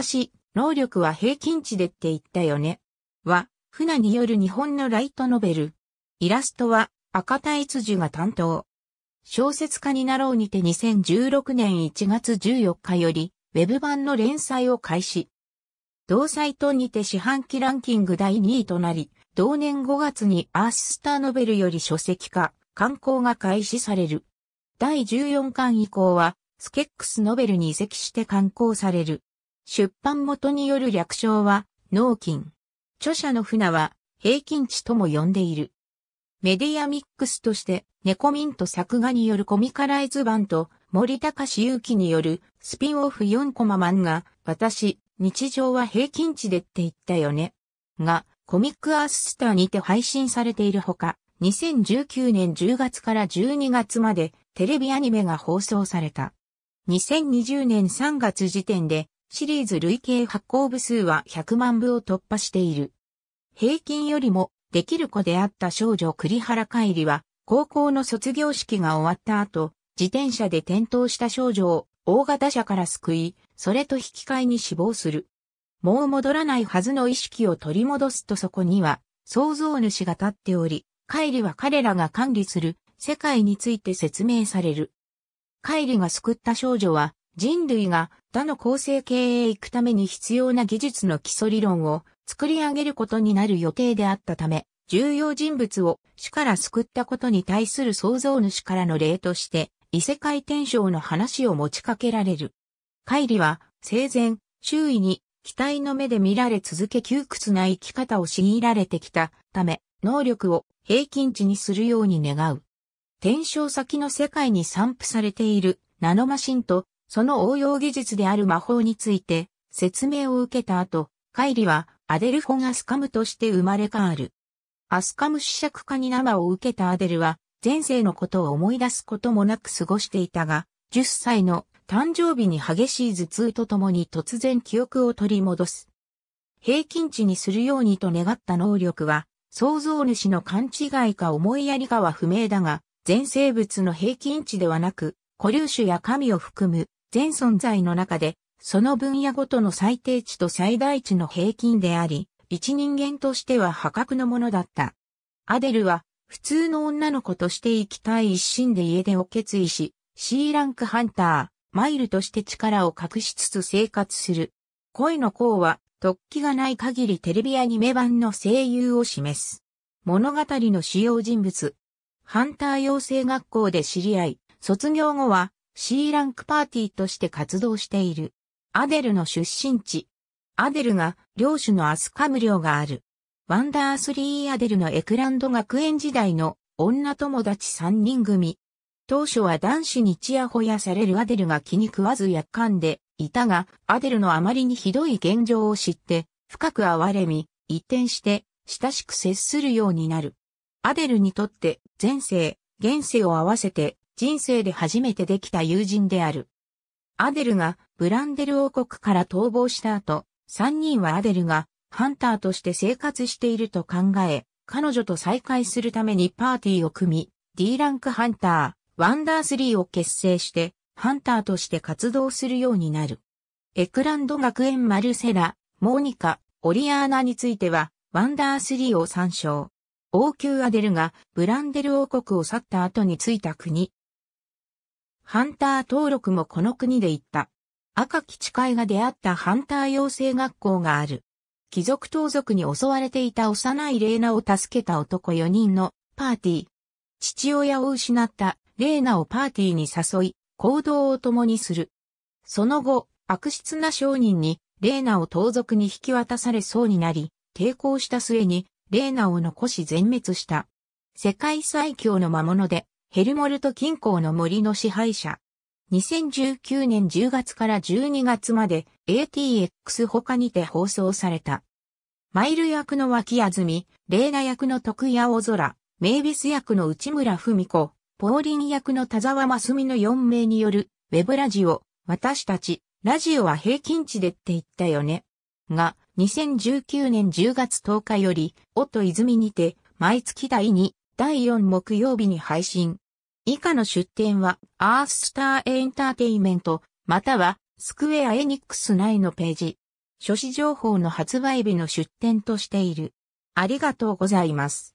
私、能力は平均値でって言ったよね。は、船による日本のライトノベル。イラストは赤田悦樹が担当。小説家になろうにて2016年1月14日より、ウェブ版の連載を開始。同サイトにて四半期ランキング第2位となり、同年5月にアーススターノベルより書籍化、刊行が開始される。第14巻以降は、スケックスノベルに移籍して刊行される。出版元による略称は、脳金。著者の船は、平均値とも呼んでいる。メディアミックスとして、ネコミント作画によるコミカライズ版と、森高志勇気によるスピンオフ4コマ漫画、私、日常は平均値でって言ったよね。が、コミックアーススターにて配信されているほか、2019年10月から12月までテレビアニメが放送された。2020年3月時点でシリーズ累計発行部数は100万部を突破している。平均よりも、できる子であった少女栗原海里は、高校の卒業式が終わった後、自転車で転倒した少女を大型車から救い、それと引き換えに死亡する。もう戻らないはずの意識を取り戻すとそこには、創造主が立っており、海里は彼らが管理する世界について説明される。海里が救った少女は、人類が他の構成形へ行くために必要な技術の基礎理論を作り上げることになる予定であったため、重要人物を死から救ったことに対する創造主からの例として、異世界転生の話を持ちかけられる。カイリは、生前、周囲に期待の目で見られ続け窮屈な生き方を強いられてきたため、能力を平均値にするように願う。転生先の世界に散布されているナノマシンとその応用技術である魔法について説明を受けた後、カイリはアデル・フォン・アスカムとして生まれ変わる。アスカム試釈家に生を受けたアデルは、前世のことを思い出すこともなく過ごしていたが、10歳の誕生日に激しい頭痛とともに突然記憶を取り戻す。平均値にするようにと願った能力は、創造主の勘違いか思いやりかは不明だが、全生物の平均値ではなく、古竜種や神を含む全存在の中で、その分野ごとの最低値と最大値の平均であり、一人間としては破格のものだった。アデルは、普通の女の子として生きたい一心で家出を決意し、C ランクハンター、マイルとして力を隠しつつ生活する。恋の項は、突起がない限りテレビアニメ版の声優を示す。物語の主要人物。ハンター養成学校で知り合い、卒業後は C ランクパーティーとして活動している。アデルの出身地。アデルが領主のアスカム領がある。ワンダースリーアデルのエクランド学園時代の女友達三人組。当初は男子にちやほやされるアデルが気に食わずやかんでいたが、アデルのあまりにひどい現状を知って、深く哀れみ、一転して親しく接するようになる。アデルにとって前世、現世を合わせて人生で初めてできた友人である。アデルがブランデル王国から逃亡した後、三人はアデルがハンターとして生活していると考え、彼女と再会するためにパーティーを組み、D ランクハンター、ワンダースリーを結成して、ハンターとして活動するようになる。エクランド学園マルセラ、モーニカ、オリアーナについては、ワンダースリーを参照。王宮アデルがブランデル王国を去った後に着いた国、ハンター登録もこの国で行った。赤き誓いが出会ったハンター養成学校がある。貴族盗賊に襲われていた幼いレーナを助けた男4人のパーティー。父親を失ったレーナをパーティーに誘い、行動を共にする。その後、悪質な商人にレーナを盗賊に引き渡されそうになり、抵抗した末にレーナを残し全滅した。世界最強の魔物でヘルモルト近郊の森の支配者。2019年10月から12月まで ATX 他にて放送された。マイル役の脇安美、み、レーナ役の徳谷大空、メイビス役の内村文子、ポーリン役の田沢真澄の4名による、ウェブラジオ、私たち、ラジオは平均値でって言ったよね。が、2019年10月10日より、音泉にて、毎月第2、第4木曜日に配信。以下の出展は、アーススターエンターテイメント、または、スクエアエニックス内のページ。書誌情報の発売日の出展としている。ありがとうございます。